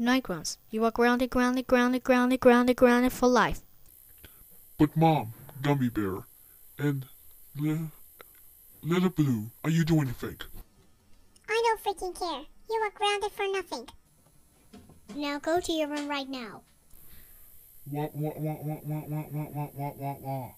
Night grounds. You are grounded, grounded, grounded, grounded, grounded, grounded for life. But mom, gummy bear, and Lil Little Blue, are you doing anything? I don't freaking care. You are grounded for nothing. Now go to your room right now. Wah wah wah wah wah wah wah wah wah wah.